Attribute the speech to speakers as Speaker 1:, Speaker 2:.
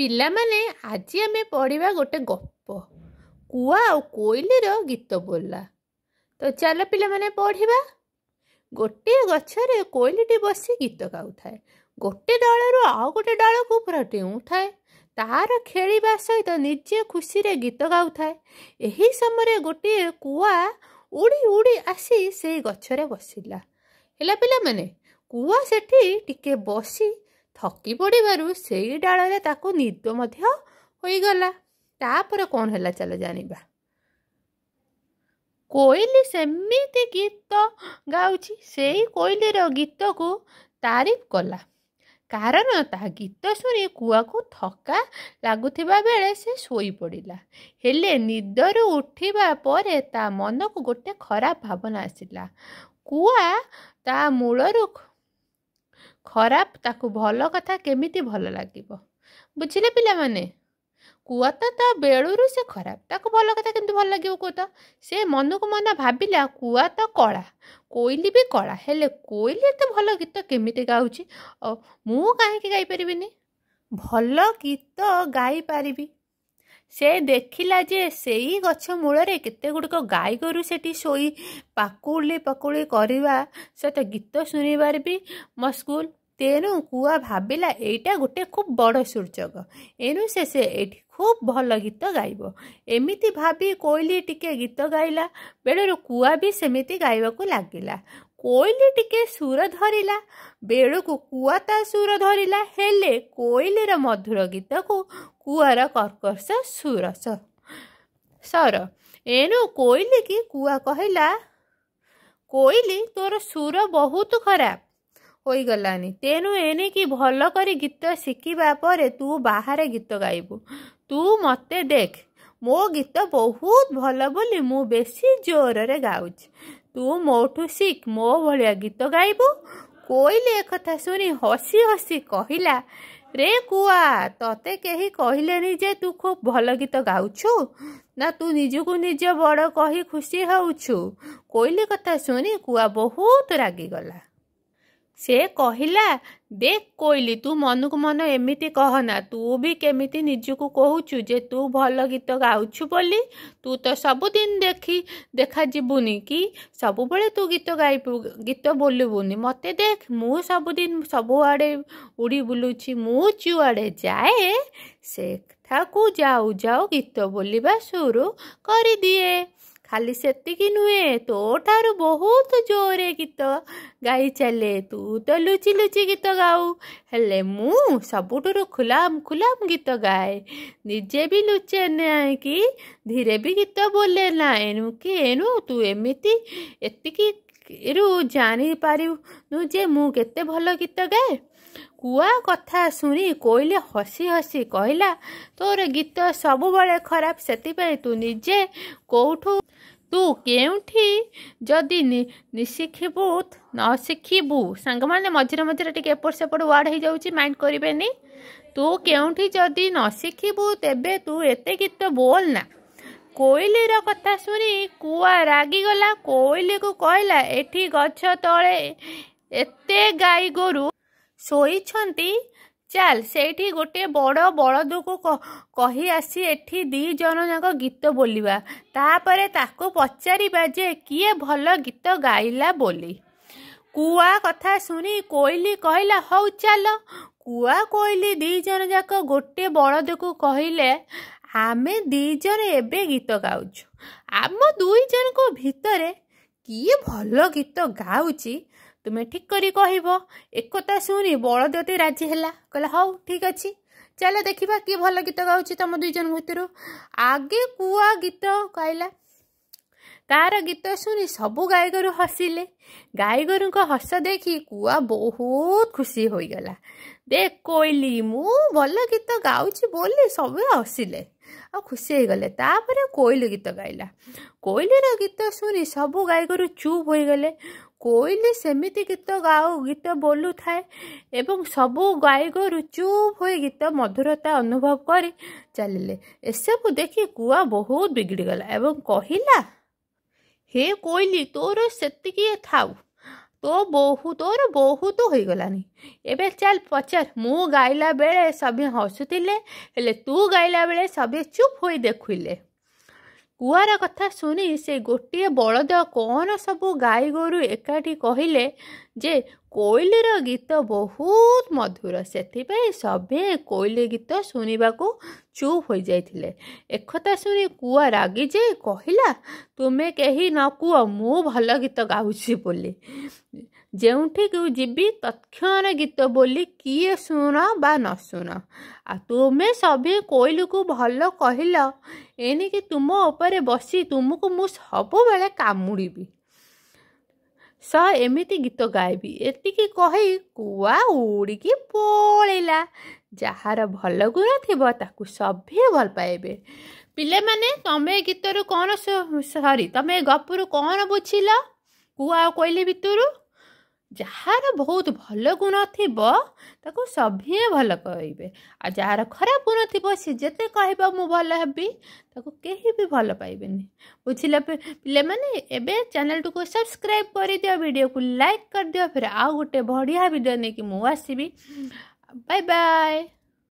Speaker 1: ପିଲାମାନେ ଆଜି ଆମେ ପଢ଼ିବା ଗୋଟେ ଗପ କୁଆ ଆଉ କୋଇଲିର ଗୀତ ବୋଲା ତ ଚାଲ ପିଲାମାନେ ପଢ଼ିବା ଗୋଟିଏ ଗଛରେ କୋଇଲିଟି ବସି ଗୀତ ଗାଉଥାଏ ଗୋଟେ ଡାଳରୁ ଆଉ ଗୋଟେ ଡାଳକୁ ପୁରା ଡେଉଁଥାଏ ତାର ଖେଳିବା ସହିତ ନିଜେ ଖୁସିରେ ଗୀତ ଗାଉଥାଏ ଏହି ସମୟରେ ଗୋଟିଏ କୁଆ ଉଡ଼ି ଉଡ଼ି ଆସି ସେଇ ଗଛରେ ବସିଲା ହେଲା ପିଲାମାନେ କୁଆ ସେଠି ଟିକେ ବସି ଥକି ପଡ଼ିବାରୁ ସେଇ ଡାଳରେ ତାକୁ ନିଦ ମଧ୍ୟ ହୋଇଗଲା ତାପରେ କ'ଣ ହେଲା ଚାଲ ଜାଣିବା କୋଇଲି ସେମିତି ଗୀତ ଗାଉଛି ସେଇ କୋଇଲିର ଗୀତକୁ ତାରିଫ କଲା କାରଣ ତା ଗୀତ ଶୁଣି କୁଆକୁ ଥକା ଲାଗୁଥିବା ବେଳେ ସେ ଶୋଇପଡ଼ିଲା ହେଲେ ନିଦରୁ ଉଠିବା ପରେ ତା ମନକୁ ଗୋଟେ ଖରାପ ଭାବନା ଆସିଲା କୁଆ ତା ମୂଳରୁ ଖରାପ ତାକୁ ଭଲ କଥା କେମିତି ଭଲ ଲାଗିବ ବୁଝିଲେ ପିଲାମାନେ କୁହତ ତ ବେଳୁରୁ ସେ ଖରାପ ତାକୁ ଭଲ କଥା କେମିତି ଭଲ ଲାଗିବ କୁହତ ସେ ମନକୁ ମନ ଭାବିଲା କୁଆ ତ କଳା କୋଇଲି ବି କଳା ହେଲେ କୋଇଲି ଏତେ ଭଲ ଗୀତ କେମିତି ଗାଉଛି ଆଉ ମୁଁ କାହିଁକି ଗାଇପାରିବିନି ଭଲ ଗୀତ ଗାଇପାରିବି ସେ ଦେଖିଲା ଯେ ସେଇ ଗଛ ମୂଳରେ କେତେ ଗୁଡ଼ିକ ଗାଈ ଗୋରୁ ସେଠି ଶୋଇ ପାକୁଳି ପକୁଳି କରିବା ସହିତ ଗୀତ ଶୁଣିବାରେ ବି ମସ୍କୁଲ ତେଣୁ କୁଆ ଭାବିଲା ଏଇଟା ଗୋଟେ ଖୁବ୍ ବଡ଼ ସୁଯୋଗ ଏଣୁ ସେ ସେ ଏଠି ଖୁବ୍ ଭଲ ଗୀତ ଗାଇବ ଏମିତି ଭାବି କୋଇଲି ଟିକେ ଗୀତ ଗାଇଲା ବେଳରୁ କୁଆ ବି ସେମିତି ଗାଇବାକୁ ଲାଗିଲା କୋଇଲି ଟିକେ ସୁର ଧରିଲା ବେଳକୁ କୁଆ ତା ସୁର ଧରିଲା ହେଲେ କୋଇଲିର ମଧୁର ଗୀତକୁ କୁଆର କର୍କସ ସୁରସ ସର ଏଣୁ କୋଇଲି କି କୁଆ କହିଲା କୋଇଲି ତୋର ସୁର ବହୁତ ଖରାପ ହୋଇଗଲାନି ତେଣୁ ଏଣିକି ଭଲ କରି ଗୀତ ଶିଖିବା ପରେ ତୁ ବାହାରେ ଗୀତ ଗାଇବୁ ତୁ ମୋତେ ଦେଖ ମୋ ଗୀତ ବହୁତ ଭଲ ବୋଲି ମୁଁ ବେଶୀ ଜୋରରେ ଗାଉଛି ତୁ ମୋଠୁ ଶିଖ ମୋ ଭଳିଆ ଗୀତ ଗାଇବୁ କୋଇଲି ଏକଥା ଶୁଣି ହସି ହସି କହିଲା ରେ କୁଆ ତତେ କେହି କହିଲେନି ଯେ ତୁ ଖୁବ୍ ଭଲ ଗୀତ ଗାଉଛୁ ନା ତୁ ନିଜକୁ ନିଜ ବଡ଼ କହି ଖୁସି ହେଉଛୁ କୋଇଲି କଥା ଶୁଣି କୁଆ ବହୁତ ରାଗିଗଲା ସେ କହିଲା ଦେଖ କୋଇଲି ତୁ ମନକୁ ମନ ଏମିତି କହନା ତୁ ବି କେମିତି ନିଜକୁ କହୁଛୁ ଯେ ତୁ ଭଲ ଗୀତ ଗାଉଛୁ ବୋଲି ତୁ ତ ସବୁଦିନ ଦେଖି ଦେଖାଯିବୁନି କି ସବୁବେଳେ ତୁ ଗୀତ ଗାଇବୁ ଗୀତ ବୋଲିବୁନି ମୋତେ ଦେଖ ମୁଁ ସବୁଦିନ ସବୁଆଡ଼େ ଉଡ଼ି ବୁଲୁଛି ମୁଁ ଯୁଆଡ଼େ ଯାଏ ସେଠାକୁ ଯାଉ ଯାଉ ଗୀତ ବୋଲିବା ସୁରୁ କରିଦିଏ ଖାଲି ସେତିକି ନୁହେଁ ତୋ ଠାରୁ ବହୁତ ଜୋରେ ଗୀତ ଗାଇ ଚାଲେ ତୁ ତ ଲୁଚି ଲୁଚି ଗୀତ ଗାଉ ହେଲେ ମୁଁ ସବୁଠାରୁ ଖୁଲାମ ଖୁଲାମ ଗୀତ ଗାଏ ନିଜେ ବି ଲୁଚେ ନାହିଁ କି ଧୀରେ ବି ଗୀତ ବୋଲେ ନା ଏଣୁ କି ଏଣୁ ତୁ ଏମିତି ଏତିକି ଏରୁ ଜାଣିପାରିବୁ ଯେ ମୁଁ କେତେ ଭଲ ଗୀତ ଗାଏ କୁଆ କଥା ଶୁଣି କୋଇଲି ହସି ହସି କହିଲା ତୋର ଗୀତ ସବୁବେଳେ ଖରାପ ସେଥିପାଇଁ ତୁ ନିଜେ କେଉଁଠୁ ତୁ କେଉଁଠି ଯଦି ଶିଖିବୁ ନ ଶିଖିବୁ ସାଙ୍ଗମାନେ ମଝିରେ ମଝିରେ ଟିକେ ଏପଟ ସେପଟ ୱାର୍ଡ଼ ହେଇଯାଉଛି ମାଇଣ୍ଡ କରିବେନି ତୁ କେଉଁଠି ଯଦି ନ ଶିଖିବୁ ତେବେ ତୁ ଏତେ ଗୀତ ବୋଲ ନା କୋଇଲିର କଥା ଶୁଣି କୁଆ ରାଗିଗଲା କୋଇଲିକୁ କହିଲା ଏଠି ଗଛ ତଳେ ଏତେ ଗାଈ ଗୋରୁ ଶୋଇଛନ୍ତି ଚାଲ ସେଇଠି ଗୋଟିଏ ବଡ଼ ବଳଦକୁ କହି ଆସି ଏଠି ଦୁଇ ଜଣ ଯାକ ଗୀତ ବୋଲିବା ତାପରେ ତାକୁ ପଚାରିବା ଯେ କିଏ ଭଲ ଗୀତ ଗାଇଲା ବୋଲି କୁଆ କଥା ଶୁଣି କୋଇଲି କହିଲା ହଉ ଚାଲ କୁଆ କୋଇଲି ଦୁଇ ଜଣ ଯାକ ଗୋଟିଏ ବଳଦକୁ କହିଲେ ଆମେ ଦୁଇ ଜଣ ଏବେ ଗୀତ ଗାଉଛୁ ଆମ ଦୁଇ ଜଣଙ୍କ ଭିତରେ କିଏ ଭଲ ଗୀତ ଗାଉଛି ତୁମେ ଠିକ୍ କରି କହିବ ଏକଥା ଶୁଣି ବଳଦେବତୀ ରାଜି ହେଲା କହିଲା ହଉ ଠିକ୍ ଅଛି ଚାଲ ଦେଖିବା କିଏ ଭଲ ଗୀତ ଗାଉଛି ତମ ଦୁଇ ଜଣଙ୍କ ଭିତରୁ ଆଗେ କୁଆ ଗୀତ ଗାଇଲା ତାର ଗୀତ ଶୁଣି ସବୁ ଗାଈଗୋରୁ ହସିଲେ ଗାଈଗୋରୁଙ୍କ ହସ ଦେଖି କୁଆ ବହୁତ ଖୁସି ହୋଇଗଲା ଦେ କୋଇଲି ମୁଁ ଭଲ ଗୀତ ଗାଉଛି ବୋଲି ସବୁ ହସିଲେ ଆଉ ଖୁସି ହେଇଗଲେ ତାପରେ କୋଇଲି ଗୀତ ଗାଇଲା କୋଇଲିର ଗୀତ ଶୁଣି ସବୁ ଗାଈଗୋରୁ ଚୁପ୍ ହୋଇଗଲେ କୋଇଲି ସେମିତି ଗୀତ ଗାଉ ଗୀତ ବୋଲୁଥାଏ ଏବଂ ସବୁ ଗାଈ ଗୋରୁ ଚୁପ୍ ହୋଇ ଗୀତ ମଧୁରତା ଅନୁଭବ କରି ଚାଲିଲେ ଏସବୁ ଦେଖି କୁଆ ବହୁତ ବିଗିଡ଼ିଗଲା ଏବଂ କହିଲା ହେ କୋଇଲି ତୋର ସେତିକି ଥାଉ ତୋ ବହୁ ତୋର ବହୁତ ହୋଇଗଲାଣି ଏବେ ଚାଲ ପଚାର ମୁଁ ଗାଇଲା ବେଳେ ସଭିଏଁ ହସୁଥିଲେ ହେଲେ ତୁ ଗାଇଲା ବେଳେ ସଭିଏଁ ଚୁପ୍ ହୋଇ ଦେଖିଲେ କୁଆର କଥା ଶୁଣି ସେ ଗୋଟିଏ ବଳଦ କ'ଣ ସବୁ ଗାଈ ଗୋରୁ ଏକାଠି କହିଲେ ଯେ କୋଇଲିର ଗୀତ ବହୁତ ମଧୁର ସେଥିପାଇଁ ସଭିଏଁ କୋଇଲି ଗୀତ ଶୁଣିବାକୁ ଚୁପ୍ ହୋଇଯାଇଥିଲେ ଏକଥା ଶୁଣି କୁଆ ରାଗି ଯେ କହିଲା ତୁମେ କେହି ନ କୁହ ମୁଁ ଭଲ ଗୀତ ଗାଉଛି ବୋଲି ଯେଉଁଠିକୁ ଯିବି ତତ୍କ୍ଷଣ ଗୀତ ବୋଲି କିଏ ଶୁଣ ବା ନ ଶୁଣ ଆଉ ତୁମେ ସଭିଏଁ କୋଇଲିକୁ ଭଲ କହିଲ ଏଣିକି ତୁମ ଉପରେ ବସି ତୁମକୁ ମୁଁ ସବୁବେଳେ କାମୁଡ଼ିବି ସ ଏମିତି ଗୀତ ଗାଇବି ଏତିକି କହି କୁଆ ଉଡ଼ିକି ପଳେଇଲା ଯାହାର ଭଲ ଗୁଣ ଥିବ ତାକୁ ସଭିଏ ଭଲ ପାଇବେ ପିଲାମାନେ ତମେ ଗୀତରୁ କ'ଣ ସରି ତମେ ଗପରୁ କ'ଣ ବୁଝିଲ କୁଆ ଆଉ କୋଇଲି ଭିତରୁ ଯାହାର ବହୁତ ଭଲ ଗୁଣ ଥିବ ତାକୁ ସଭିଏଁ ଭଲ କହିବେ ଆଉ ଯାହାର ଖରାପ ଗୁଣ ଥିବ ସେ ଯେତେ କହିବ ମୁଁ ଭଲ ହେବି ତାକୁ କେହି ବି ଭଲ ପାଇବେନି ବୁଝିଲା ପିଲାମାନେ ଏବେ ଚ୍ୟାନେଲ୍ଟିକୁ ସବସ୍କ୍ରାଇବ୍ କରିଦିଅ ଭିଡ଼ିଓକୁ ଲାଇକ୍ କରିଦିଅ ଫେର ଆଉ ଗୋଟେ ବଢ଼ିଆ ଭିଡ଼ିଓ ନେଇକି ମୁଁ ଆସିବି ବାଏ ବାଏ